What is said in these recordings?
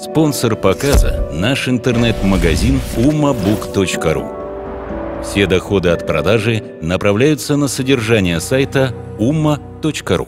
Спонсор показа – наш интернет-магазин umabook.ru. Все доходы от продажи направляются на содержание сайта umma.ru.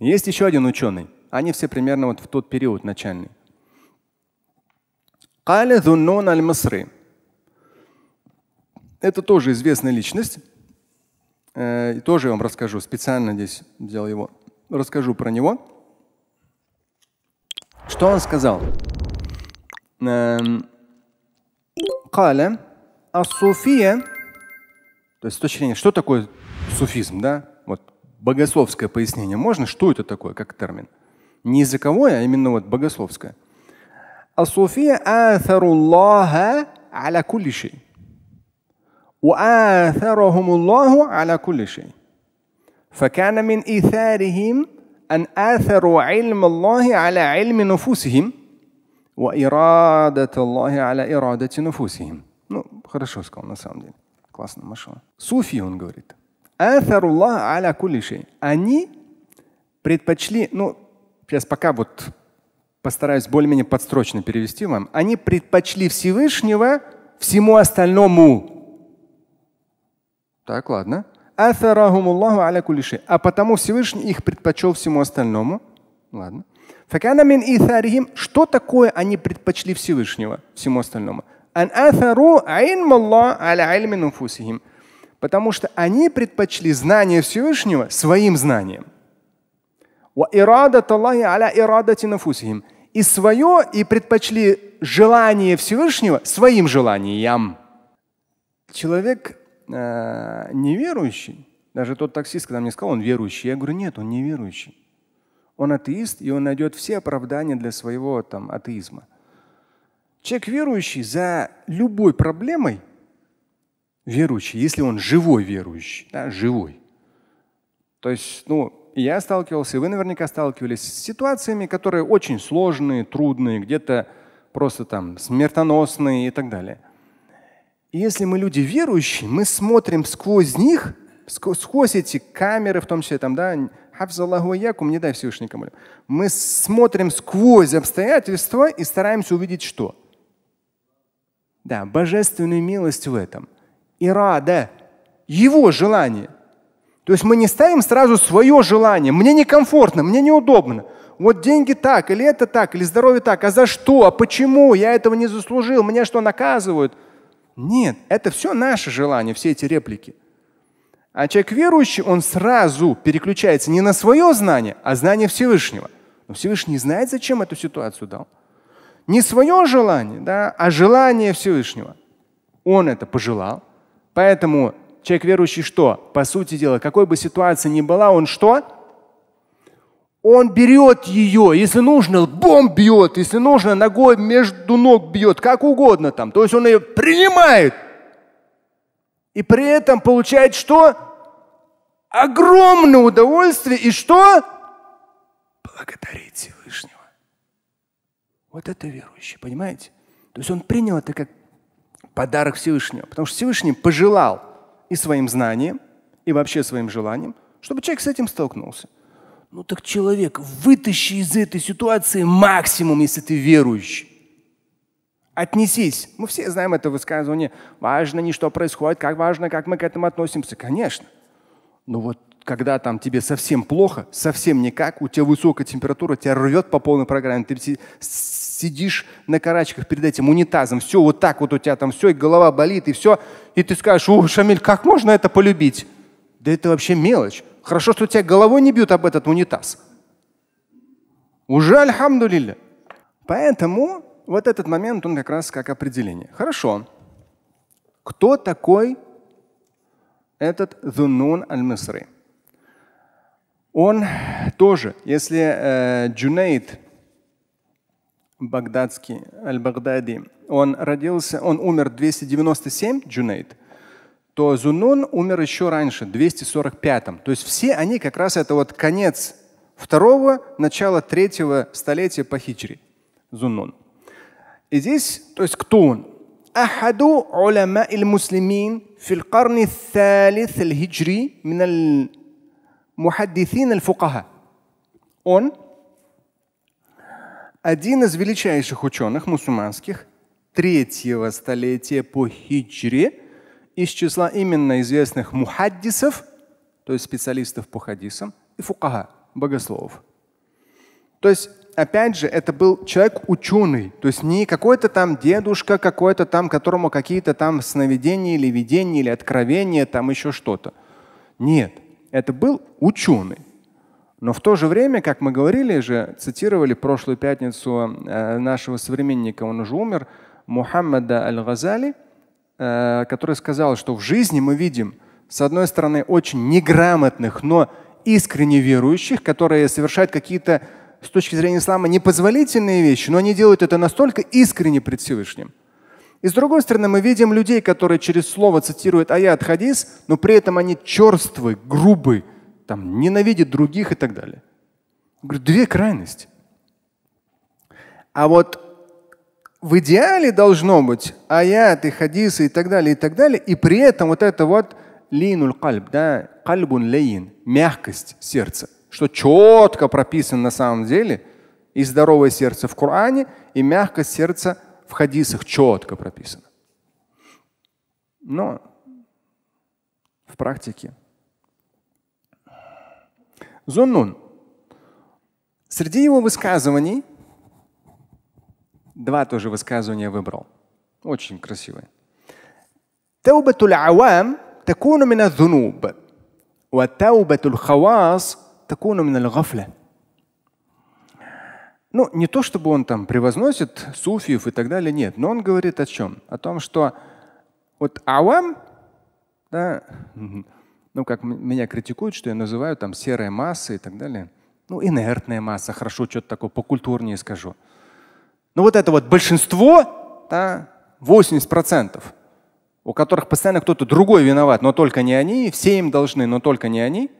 Есть еще один ученый. Они все примерно вот в тот период начальный. Каля Аль-Масры. Это тоже известная личность. Э, и тоже я вам расскажу. Специально здесь взял его. Расскажу про него. Что он сказал? Эм, Каля, а суфия, то есть с точки зрения, что такое суфизм, да? Вот богословское пояснение можно, что это такое, как термин? Не языковое, а именно вот богословское. А суфия атаруллаха аля кулиши. وآثرهم الله على كل شيء فكان من إيثارهم أن آثروا علم الله على علم نفوسهم وإرادة الله على إرادة نفوسهم Ну, хорошо сказал, на самом деле. Классно, машина. Суфи, он говорит. Афаруллах аля кулиши. Они предпочли, ну, сейчас пока вот постараюсь более-менее подстрочно перевести вам. Они предпочли Всевышнего всему остальному. Так, ладно. А потому Всевышний их предпочел всему остальному. Ладно. Факанамин Итарихим, что такое они предпочли Всевышнего всему остальному? аля Потому что они предпочли знание Всевышнего своим знанием. И свое, и предпочли желание Всевышнего своим желанием. Человек Э, неверующий. Даже тот таксист, когда мне сказал, он верующий, я говорю, нет, он не верующий. Он атеист, и он найдет все оправдания для своего там, атеизма. Человек верующий за любой проблемой, верующий, если он живой верующий, да, живой. То есть, ну, я сталкивался, и вы наверняка сталкивались с ситуациями, которые очень сложные, трудные, где-то просто там смертоносные и так далее – и если мы люди верующие, мы смотрим сквозь них, сквозь эти камеры, в том числе там, да, якум, не дай Всевышний кому Мы смотрим сквозь обстоятельства и стараемся увидеть что? Да, божественную милость в этом. И рада его желание. То есть мы не ставим сразу свое желание. Мне некомфортно, мне неудобно. Вот деньги так, или это так, или здоровье так. А за что? А почему? Я этого не заслужил. Меня что, наказывают? Нет, это все наше желание, все эти реплики. А человек верующий, он сразу переключается не на свое знание, а знание Всевышнего. Но Всевышний знает, зачем эту ситуацию дал. Не свое желание, да, а желание Всевышнего. Он это пожелал. Поэтому человек верующий что? По сути дела, какой бы ситуация ни была, он что? Он берет ее, если нужно, бомб бьет, если нужно, ногой между ног бьет, как угодно там. То есть он ее принимает. И при этом получает что? Огромное удовольствие и что? Благодарить Всевышнего. Вот это верующий, понимаете? То есть он принял это как подарок Всевышнего, потому что Всевышний пожелал и своим знанием, и вообще своим желанием, чтобы человек с этим столкнулся. Ну так человек, вытащи из этой ситуации максимум, если ты верующий. Отнесись. Мы все знаем это высказывание. Важно не что происходит, как важно, как мы к этому относимся. Конечно. Но вот когда там тебе совсем плохо, совсем никак, у тебя высокая температура, тебя рвет по полной программе, ты сидишь на карачках перед этим унитазом, все вот так вот у тебя там все, и голова болит, и все, и ты скажешь, о, Шамиль, как можно это полюбить? Да это вообще мелочь. Хорошо, что тебя головой не бьют об этот унитаз. Уже альхамду лилля. Поэтому вот этот момент, он как раз как определение. Хорошо. Кто такой этот Зунун аль-Мисри? Он тоже, если э, Джунейд багдадский, аль-Багдади, он родился, он умер 297, Джунейд, то Зунун умер еще раньше, в 245-м. То есть все они как раз это вот конец второго, начало третьего столетия по хиджре. Зунун. И здесь, то есть кто он? أحد علماء المسلمين في القرن الثالث الهجري من المحدثين الفقهاء. Он один из величайших ученых мусульманских третьего столетия по хиджре – из числа именно известных мухаддисов, то есть специалистов по хадисам, и фукаха, богословов. То есть, опять же, это был человек ученый, то есть не какой-то там дедушка, какой-то там, которому какие-то там сновидения или видения или откровения, там еще что-то. Нет, это был ученый. Но в то же время, как мы говорили же, цитировали прошлую пятницу э, нашего современника, он уже умер, Мухаммада Аль-Газали – Э, который сказал, что в жизни мы видим, с одной стороны, очень неграмотных, но искренне верующих, которые совершают какие-то с точки зрения ислама непозволительные вещи, но они делают это настолько искренне пред Всевышним. И с другой стороны, мы видим людей, которые через слово цитируют аят, хадис, но при этом они черствы, грубы, там, ненавидят других и так далее. Говорю, две крайности. А вот в идеале должно быть аяты, хадисы и так далее, и так далее. И при этом вот это вот линуль кальб, да, кальбун лейн, мягкость сердца, что четко прописано на самом деле и здоровое сердце в Коране, и мягкость сердца в хадисах четко прописано. Но в практике. Зуннун. Среди его высказываний – Два тоже высказывания выбрал. Очень красивые. توبة العوام تكون من الذنوب وتوبة الخواص تكون من الغفلة. Ну, не то чтобы он там превозносит суфиев и так далее, нет, но он говорит о чем? О том, что вот авам, да, ну, как меня критикуют, что я называю там серая масса и так далее, ну, инертная масса, хорошо, что-то такое покультурнее скажу. Но ну, вот это вот большинство, да, 80%, у которых постоянно кто-то другой виноват, но только не они, все им должны, но только не они.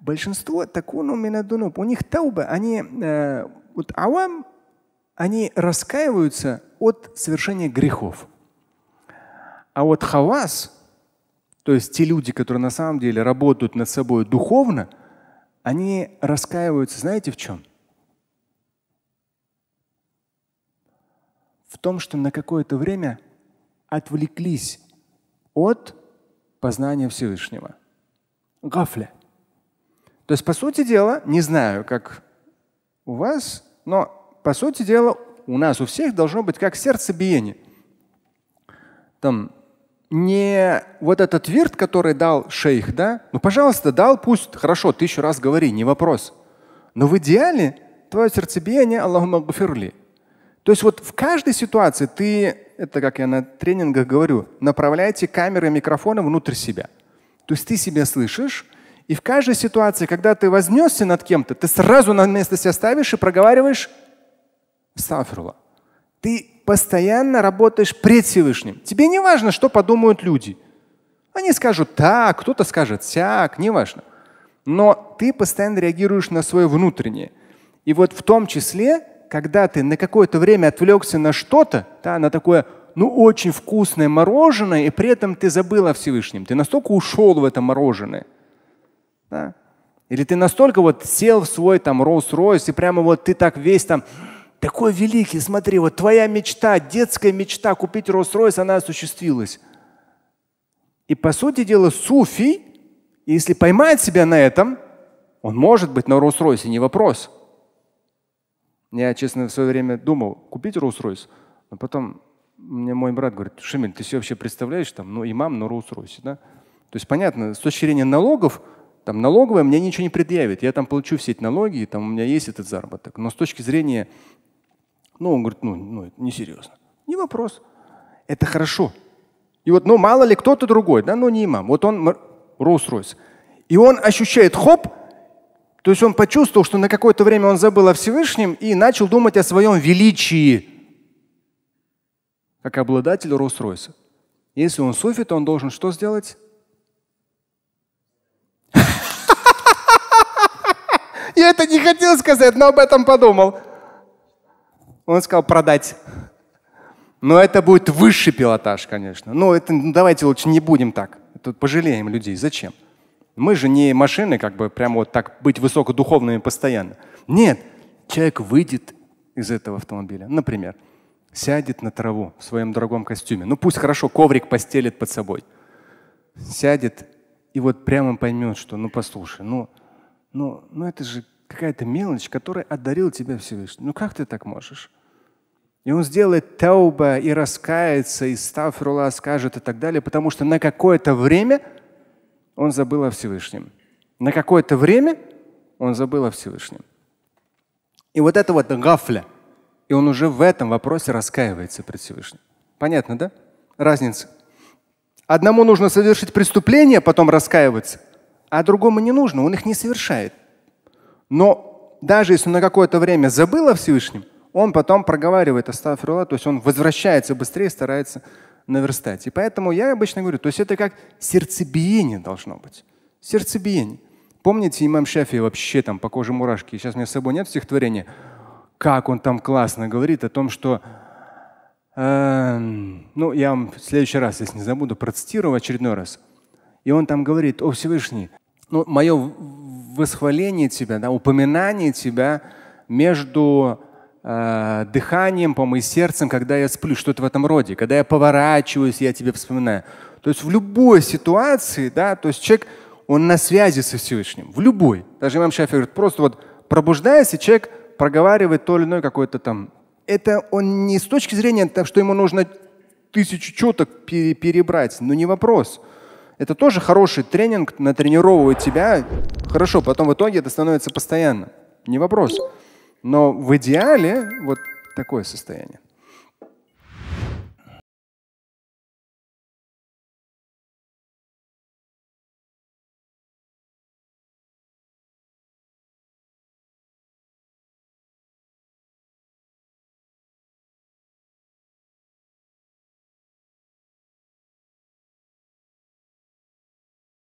Большинство такуну минадунуб, у них тауба, они, э, вот авам, они раскаиваются от совершения грехов. А вот хавас, то есть те люди, которые на самом деле работают над собой духовно, они раскаиваются, знаете в чем? – в том, что на какое-то время отвлеклись от познания Всевышнего. Гафля. То есть, по сути дела, не знаю, как у вас, но по сути дела у нас у всех должно быть как сердцебиение. Там не вот этот вирт, который дал шейх, да? Ну, пожалуйста, дал, пусть, хорошо, тысячу раз говори, не вопрос. Но в идеале твое сердцебиение, Аллаху магфирли, то есть вот в каждой ситуации ты, это как я на тренингах говорю, направляйте камеры и микрофоны внутрь себя. То есть ты себя слышишь, и в каждой ситуации, когда ты вознесся над кем-то, ты сразу на место себя ставишь и проговариваешь стафрула. Ты постоянно работаешь пред Всевышним. Тебе не важно, что подумают люди. Они скажут так, кто-то скажет сяк, неважно. Но ты постоянно реагируешь на свое внутреннее. И вот в том числе когда ты на какое-то время отвлекся на что-то, да, на такое ну, очень вкусное мороженое, и при этом ты забыл о Всевышнем. Ты настолько ушел в это мороженое. Да? Или ты настолько вот сел в свой там Rolls-Royce, и прямо вот ты так весь там такой великий, смотри, вот твоя мечта, детская мечта купить Rolls-Royce, она осуществилась. И по сути дела суфий, если поймает себя на этом, он может быть на Rolls-Royce, не вопрос. Я, честно, в свое время думал купить Rolls-Royce, но потом мне мой брат говорит, Шимель, ты себе вообще представляешь, там, ну, имам, но Rolls-Royce, да? То есть понятно, с точки зрения налогов, там налоговая мне ничего не предъявит. Я там получу все эти налоги, и там у меня есть этот заработок. Но с точки зрения, ну, он говорит, ну, ну это несерьезно. Не вопрос. Это хорошо. И вот, ну, мало ли кто-то другой, да, ну, не имам. Вот он Rolls-Royce. И он ощущает, хоп, то есть он почувствовал, что на какое-то время он забыл о Всевышнем и начал думать о своем величии, как обладатель Росройса. Если он суфи, он должен что сделать? Я это не хотел сказать, но об этом подумал. Он сказал продать. Но это будет высший пилотаж, конечно. Но это, ну, давайте лучше не будем так. Тут пожалеем людей. Зачем? Мы же не машины, как бы прямо вот так быть высокодуховными постоянно. Нет, человек выйдет из этого автомобиля, например, сядет на траву в своем дорогом костюме. Ну пусть хорошо коврик постелит под собой. Сядет и вот прямо поймет, что ну послушай, ну, ну, ну это же какая-то мелочь, которая одарил тебя Всевышний. Ну как ты так можешь? И он сделает тауба и раскается, и став стафрула скажет и так далее, потому что на какое-то время – он забыл о Всевышнем. На какое-то время он забыл о Всевышнем. И вот это вот гафля. И он уже в этом вопросе раскаивается пред Всевышним. Понятно, да? Разница. Одному нужно совершить преступление, а потом раскаиваться, а другому не нужно, он их не совершает. Но даже если он на какое-то время забыл о Всевышнем, он потом проговаривает астафирулла, то есть он возвращается быстрее, старается наверстать. И поэтому я обычно говорю, то есть это как сердцебиение должно быть. Сердцебиение. Помните, имам Шафи вообще там по коже мурашки, сейчас у меня с собой нет стихотворения, как он там классно говорит о том, что эм, ну, я вам в следующий раз, если не забуду, процитирую в очередной раз. И он там говорит, о Всевышний, ну, мое восхваление тебя, да, упоминание тебя между э, дыханием, по моим сердцем, когда я сплю, что-то в этом роде. Когда я поворачиваюсь, я тебе вспоминаю. То есть в любой ситуации, да, то есть человек, он на связи со Всевышним, в любой. Даже имам Шафи говорит, просто вот пробуждаясь, и человек проговаривает то или иное какое-то там. Это он не с точки зрения того, что ему нужно тысячу четок перебрать, но не вопрос. Это тоже хороший тренинг, натренировывает тебя. Хорошо, потом в итоге это становится постоянно. Не вопрос. Но в идеале вот такое состояние.